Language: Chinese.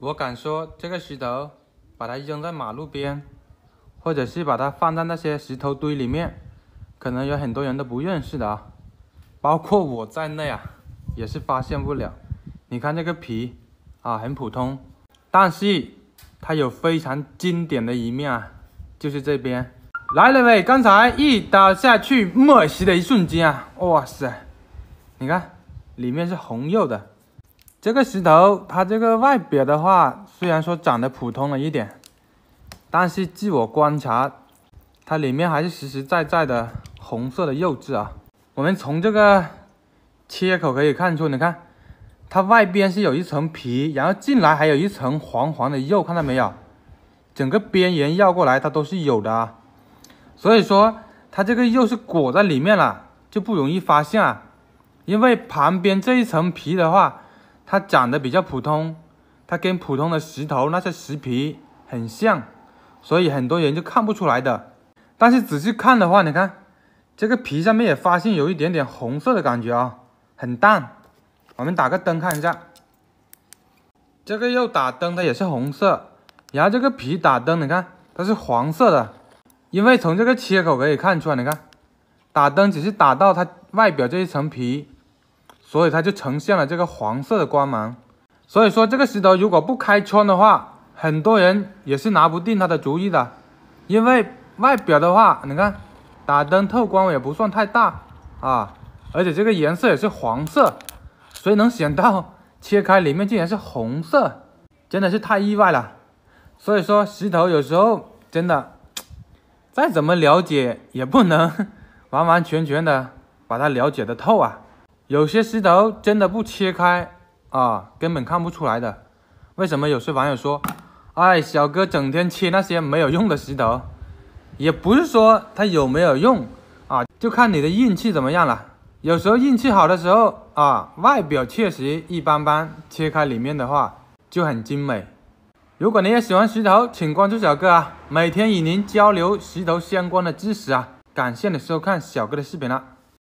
我敢说，这个石头，把它扔在马路边，或者是把它放在那些石头堆里面，可能有很多人都不认识的啊，包括我在内啊，也是发现不了。你看这个皮啊，很普通，但是它有非常经典的一面啊，就是这边来了没？刚才一刀下去没石的一瞬间啊，哇塞，你看里面是红肉的。这个石头，它这个外表的话，虽然说长得普通了一点，但是据我观察，它里面还是实实在在的红色的肉质啊。我们从这个切口可以看出，你看，它外边是有一层皮，然后进来还有一层黄黄的肉，看到没有？整个边缘绕过来，它都是有的啊。所以说，它这个肉是裹在里面了，就不容易发现啊。因为旁边这一层皮的话。它长得比较普通，它跟普通的石头那些石皮很像，所以很多人就看不出来的。但是仔细看的话，你看这个皮上面也发现有一点点红色的感觉啊，很淡。我们打个灯看一下，这个肉打灯，它也是红色。然后这个皮打灯，你看它是黄色的，因为从这个切口可以看出来，你看打灯只是打到它外表这一层皮。所以它就呈现了这个黄色的光芒，所以说这个石头如果不开窗的话，很多人也是拿不定它的主意的，因为外表的话，你看打灯透光也不算太大啊，而且这个颜色也是黄色，谁能想到切开里面竟然是红色，真的是太意外了。所以说石头有时候真的再怎么了解也不能完完全全的把它了解的透啊。有些石头真的不切开啊，根本看不出来的。为什么有些网友说，哎，小哥整天切那些没有用的石头，也不是说它有没有用啊，就看你的运气怎么样了。有时候运气好的时候啊，外表确实一般般，切开里面的话就很精美。如果你也喜欢石头，请关注小哥啊，每天与您交流石头相关的知识啊。感谢您收看小哥的视频了。